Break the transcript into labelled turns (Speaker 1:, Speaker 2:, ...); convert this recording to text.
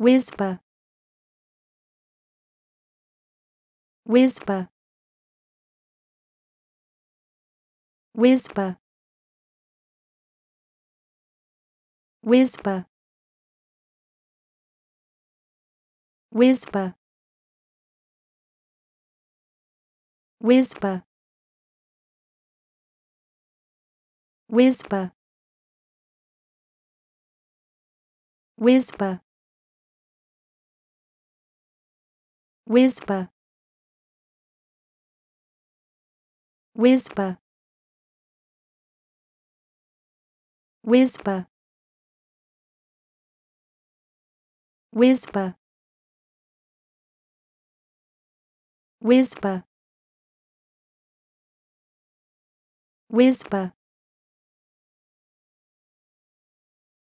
Speaker 1: Whisper. Whisper. Whisper. Whisper. Whisper. Whisper. Whisper. Whisper. Whisper. Whisper. Whisper. Whisper. Whisper. Whisper.